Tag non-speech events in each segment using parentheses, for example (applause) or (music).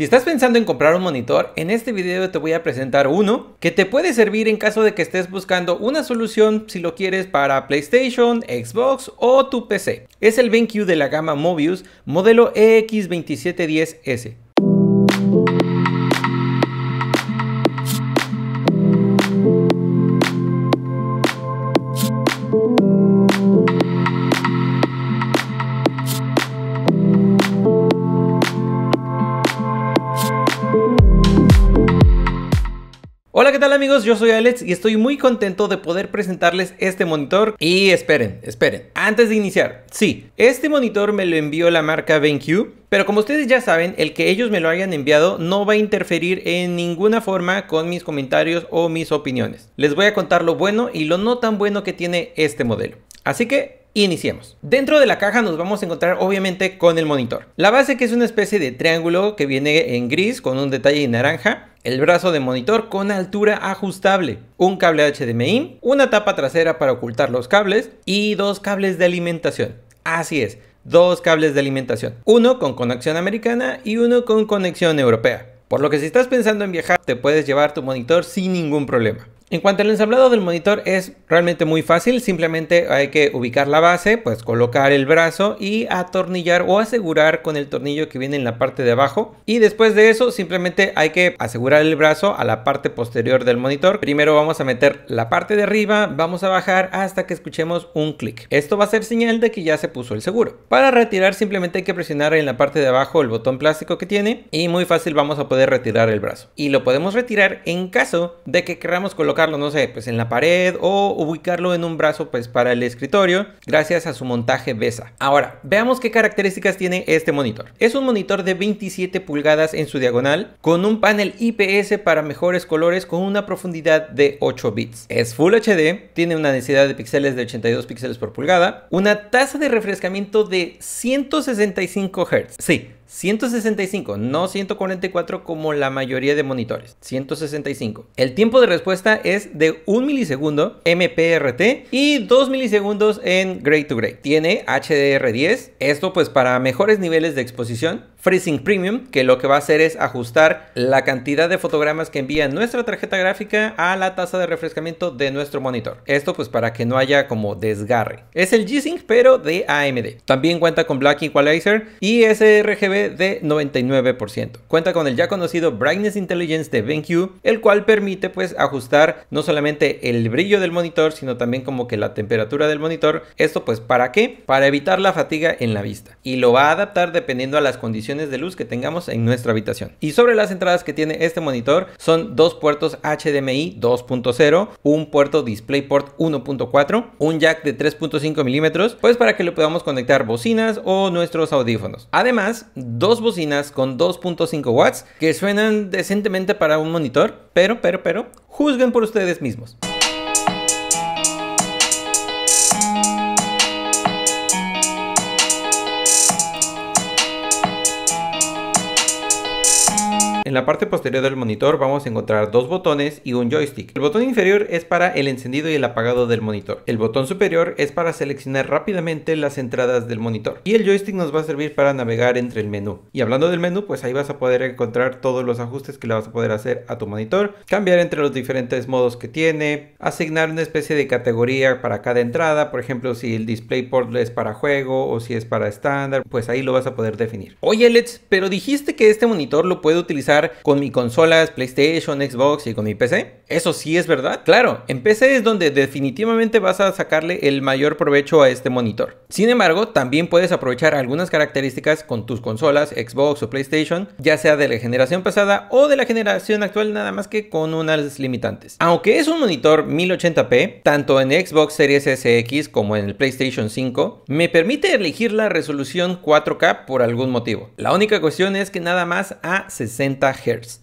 Si estás pensando en comprar un monitor, en este video te voy a presentar uno que te puede servir en caso de que estés buscando una solución si lo quieres para PlayStation, Xbox o tu PC. Es el BenQ de la gama Mobius modelo EX2710S. amigos? Yo soy Alex y estoy muy contento de poder presentarles este monitor. Y esperen, esperen, antes de iniciar, sí, este monitor me lo envió la marca BenQ. Pero como ustedes ya saben, el que ellos me lo hayan enviado no va a interferir en ninguna forma con mis comentarios o mis opiniones. Les voy a contar lo bueno y lo no tan bueno que tiene este modelo. Así que Iniciemos. Dentro de la caja nos vamos a encontrar obviamente con el monitor. La base que es una especie de triángulo que viene en gris con un detalle naranja el brazo de monitor con altura ajustable, un cable HDMI, una tapa trasera para ocultar los cables y dos cables de alimentación. Así es, dos cables de alimentación, uno con conexión americana y uno con conexión europea. Por lo que si estás pensando en viajar, te puedes llevar tu monitor sin ningún problema. En cuanto al ensamblado del monitor es realmente muy fácil, simplemente hay que ubicar la base, pues colocar el brazo y atornillar o asegurar con el tornillo que viene en la parte de abajo y después de eso simplemente hay que asegurar el brazo a la parte posterior del monitor. Primero vamos a meter la parte de arriba, vamos a bajar hasta que escuchemos un clic. Esto va a ser señal de que ya se puso el seguro. Para retirar simplemente hay que presionar en la parte de abajo el botón plástico que tiene y muy fácil vamos a poder retirar el brazo. Y lo podemos retirar en caso de que queramos colocar no sé, pues en la pared o ubicarlo en un brazo pues para el escritorio gracias a su montaje BESA. Ahora, veamos qué características tiene este monitor. Es un monitor de 27 pulgadas en su diagonal con un panel IPS para mejores colores con una profundidad de 8 bits. Es Full HD, tiene una densidad de píxeles de 82 píxeles por pulgada, una tasa de refrescamiento de 165 Hz. Sí, 165, no 144 como la mayoría de monitores. 165. El tiempo de respuesta es de 1 milisegundo MPRT y 2 milisegundos en Great to Gray. Tiene HDR10. Esto pues para mejores niveles de exposición. Freezing Premium, que lo que va a hacer es ajustar la cantidad de fotogramas que envía nuestra tarjeta gráfica a la tasa de refrescamiento de nuestro monitor. Esto pues para que no haya como desgarre. Es el G-Sync pero de AMD. También cuenta con Black Equalizer y sRGB de 99%. Cuenta con el ya conocido Brightness Intelligence de BenQ, el cual permite pues ajustar no solamente el brillo del monitor, sino también como que la temperatura del monitor. Esto pues para qué? Para evitar la fatiga en la vista. Y lo va a adaptar dependiendo a las condiciones de luz que tengamos en nuestra habitación. Y sobre las entradas que tiene este monitor son dos puertos HDMI 2.0, un puerto DisplayPort 1.4, un jack de 3.5 milímetros, pues para que le podamos conectar bocinas o nuestros audífonos. Además, dos bocinas con 2.5 watts que suenan decentemente para un monitor, pero, pero, pero, juzguen por ustedes mismos. En la parte posterior del monitor vamos a encontrar dos botones y un joystick. El botón inferior es para el encendido y el apagado del monitor. El botón superior es para seleccionar rápidamente las entradas del monitor. Y el joystick nos va a servir para navegar entre el menú. Y hablando del menú, pues ahí vas a poder encontrar todos los ajustes que le vas a poder hacer a tu monitor, cambiar entre los diferentes modos que tiene, asignar una especie de categoría para cada entrada, por ejemplo, si el DisplayPort es para juego o si es para estándar, pues ahí lo vas a poder definir. Oye, Let's, pero dijiste que este monitor lo puede utilizar con mi consolas PlayStation, Xbox y con mi PC. Eso sí es verdad. Claro, en PC es donde definitivamente vas a sacarle el mayor provecho a este monitor. Sin embargo, también puedes aprovechar algunas características con tus consolas Xbox o PlayStation, ya sea de la generación pasada o de la generación actual, nada más que con unas limitantes. Aunque es un monitor 1080p, tanto en Xbox Series SX como en el PlayStation 5, me permite elegir la resolución 4K por algún motivo. La única cuestión es que nada más a 60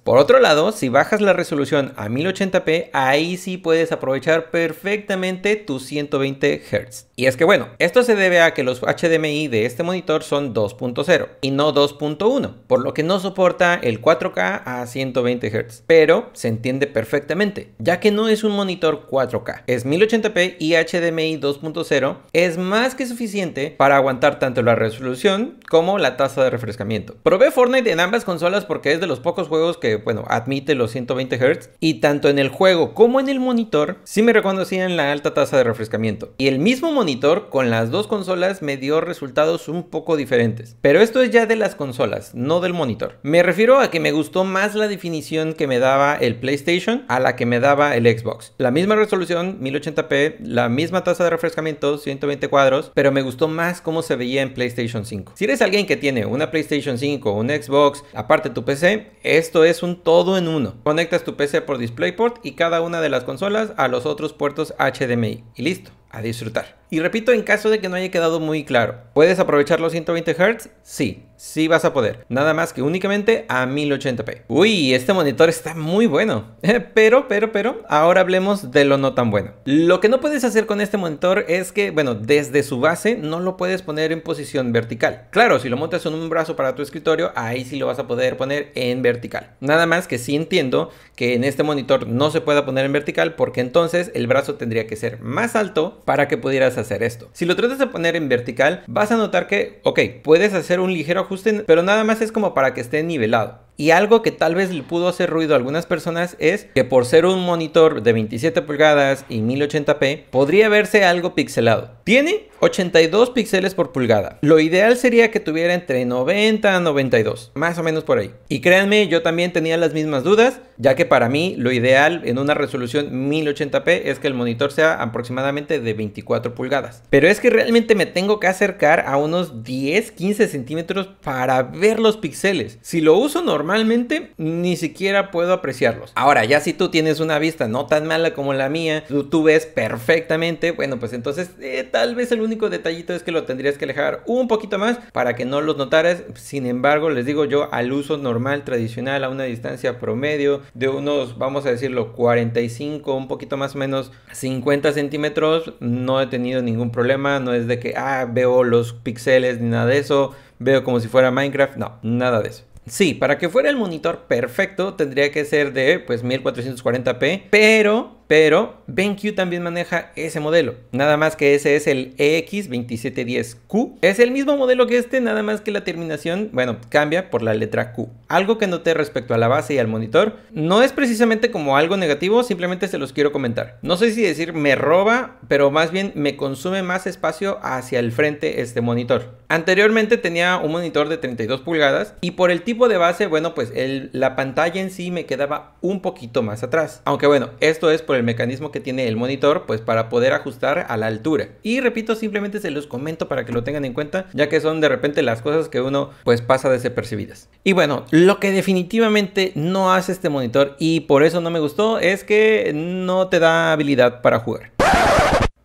por otro lado, si bajas la resolución a 1080p, ahí sí puedes aprovechar perfectamente tus 120 Hz. Y es que bueno, esto se debe a que los HDMI de este monitor son 2.0 y no 2.1, por lo que no soporta el 4K a 120 Hz, pero se entiende perfectamente, ya que no es un monitor 4K, es 1080p y HDMI 2.0 es más que suficiente para aguantar tanto la resolución como la tasa de refrescamiento. Probé Fortnite en ambas consolas porque es de los pocos juegos que, bueno, admite los 120 Hz. Y tanto en el juego como en el monitor, sí me reconocían la alta tasa de refrescamiento. Y el mismo monitor con las dos consolas me dio resultados un poco diferentes. Pero esto es ya de las consolas, no del monitor. Me refiero a que me gustó más la definición que me daba el PlayStation a la que me daba el Xbox. La misma resolución, 1080p, la misma tasa de refrescamiento, 120 cuadros, pero me gustó más cómo se veía en PlayStation 5. Si eres alguien que tiene una PlayStation 5 un Xbox, aparte tu PC, esto es un todo en uno. Conectas tu PC por DisplayPort y cada una de las consolas a los otros puertos HDMI. Y listo disfrutar. Y repito, en caso de que no haya quedado muy claro, ¿puedes aprovechar los 120 Hz? Sí, sí vas a poder. Nada más que únicamente a 1080p. Uy, este monitor está muy bueno. (laughs) Pero, pero, pero, ahora hablemos de lo no tan bueno. Lo que no puedes hacer con este monitor es que, bueno, desde su base no lo puedes poner en posición vertical. Claro, si lo montas en un brazo para tu escritorio, ahí sí lo vas a poder poner en vertical. Nada más que sí entiendo que en este monitor no se pueda poner en vertical porque entonces el brazo tendría que ser más alto para que pudieras hacer esto. Si lo tratas de poner en vertical, vas a notar que, ok, puedes hacer un ligero ajuste, pero nada más es como para que esté nivelado. Y algo que tal vez le pudo hacer ruido a algunas personas es que por ser un monitor de 27 pulgadas y 1080p, podría verse algo pixelado. Tiene 82 píxeles por pulgada. Lo ideal sería que tuviera entre 90 a 92, más o menos por ahí. Y créanme, yo también tenía las mismas dudas, ya que para mí lo ideal en una resolución 1080p es que el monitor sea aproximadamente de 24 pulgadas. Pero es que realmente me tengo que acercar a unos 10-15 centímetros para ver los píxeles. Si lo uso normal, normalmente ni siquiera puedo apreciarlos. Ahora, ya si tú tienes una vista no tan mala como la mía, tú, ves perfectamente, bueno, pues entonces eh, tal vez el único detallito es que lo tendrías que alejar un poquito más para que no los notaras. Sin embargo, les digo yo, al uso normal, tradicional, a una distancia promedio de unos, vamos a decirlo, 45, un poquito más o menos 50 centímetros, no he tenido ningún problema, no es de que, ah, veo los píxeles ni nada de eso, veo como si fuera Minecraft, no, nada de eso. Sí, para que fuera el monitor perfecto tendría que ser de pues 1440p, pero pero BenQ también maneja ese modelo, nada más que ese es el EX2710Q. Es el mismo modelo que este, nada más que la terminación, bueno, cambia por la letra Q. Algo que noté respecto a la base y al monitor, no es precisamente como algo negativo, simplemente se los quiero comentar. No sé si decir me roba, pero más bien me consume más espacio hacia el frente este monitor. Anteriormente tenía un monitor de 32 pulgadas y por el tipo de base, bueno, pues la pantalla en sí me quedaba un poquito más atrás. Aunque bueno, esto es por el mecanismo que tiene el monitor, pues para poder ajustar a la altura. Y repito, simplemente se los comento para que lo tengan en cuenta, ya que son de repente las cosas que uno pues pasa desapercibidas. Y bueno, lo que definitivamente no hace este monitor y por eso no me gustó es que no te da habilidad para jugar.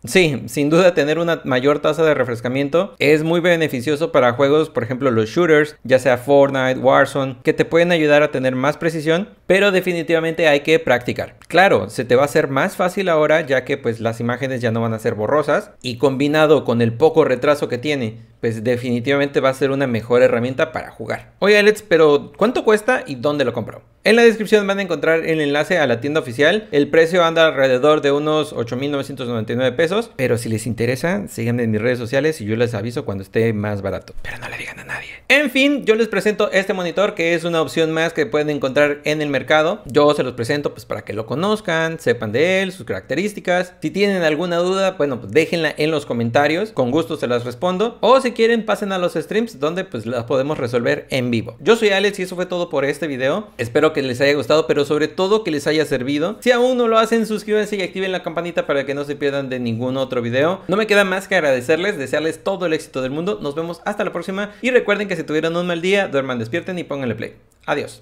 Sí, sin duda tener una mayor tasa de refrescamiento es muy beneficioso para juegos, por ejemplo los shooters, ya sea Fortnite, Warzone, que te pueden ayudar a tener más precisión, pero definitivamente hay que practicar. Claro, se te va a hacer más fácil ahora ya que pues las imágenes ya no van a ser borrosas y combinado con el poco retraso que tiene, pues definitivamente va a ser una mejor herramienta para jugar. Oye Alex, pero ¿cuánto cuesta y dónde lo compro? En la descripción van a encontrar el enlace a la tienda oficial. El precio anda alrededor de unos 8.999 pesos. Pero si les interesa, síganme en mis redes sociales y yo les aviso cuando esté más barato. Pero no le digan a nadie. En fin, yo les presento este monitor que es una opción más que pueden encontrar en el mercado. Yo se los presento pues para que lo conozcan, sepan de él, sus características. Si tienen alguna duda, bueno, pues déjenla en los comentarios. Con gusto se las respondo. O si quieren, pasen a los streams donde pues las podemos resolver en vivo. Yo soy Alex y eso fue todo por este video. Espero que les haya gustado, pero sobre todo que les haya servido. Si aún no lo hacen, suscríbanse y activen la campanita para que no se pierdan de ningún otro video. No me queda más que agradecerles, desearles todo el éxito del mundo. Nos vemos hasta la próxima y recuerden que si tuvieron un mal día, duerman, despierten y pónganle play. Adiós.